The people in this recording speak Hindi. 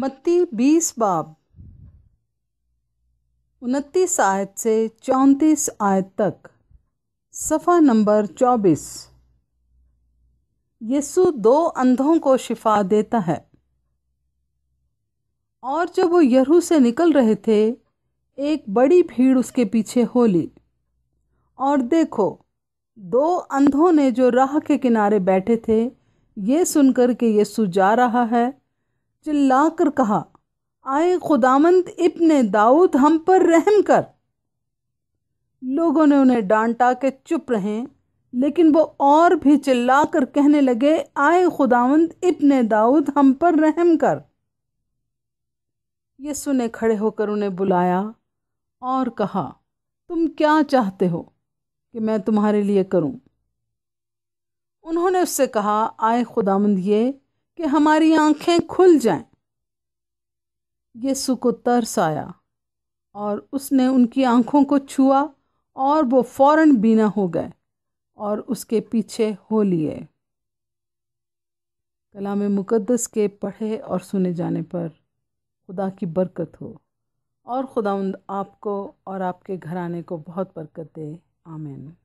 मत्ती बीस बाब उनतीस आयत से चौंतीस आयत तक सफ़ा नंबर चौबीस यस्सु दो अंधों को शिफा देता है और जब वो यरू से निकल रहे थे एक बड़ी भीड़ उसके पीछे हो ली और देखो दो अंधों ने जो राह के किनारे बैठे थे ये सुनकर के यस्सु जा रहा है चिल्लाकर कहा आए खुदामंद इब्न दाऊद हम पर रहम कर लोगों ने उन्हें डांटा के चुप रहें लेकिन वो और भी चिल्लाकर कहने लगे आए खुदावंद इब्न दाऊद हम पर रहम कर ये ने खड़े होकर उन्हें बुलाया और कहा तुम क्या चाहते हो कि मैं तुम्हारे लिए करूं? उन्होंने उससे कहा आए खुदामंद ये कि हमारी आंखें खुल जाएं। यीशु को तरस आया और उसने उनकी आंखों को छुआ और वो फौरन बीना हो गए और उसके पीछे हो लिए कलाम मुकद्दस के पढ़े और सुने जाने पर खुदा की बरकत हो और खुदा आपको और आपके घराने को बहुत बरकत दे आमीन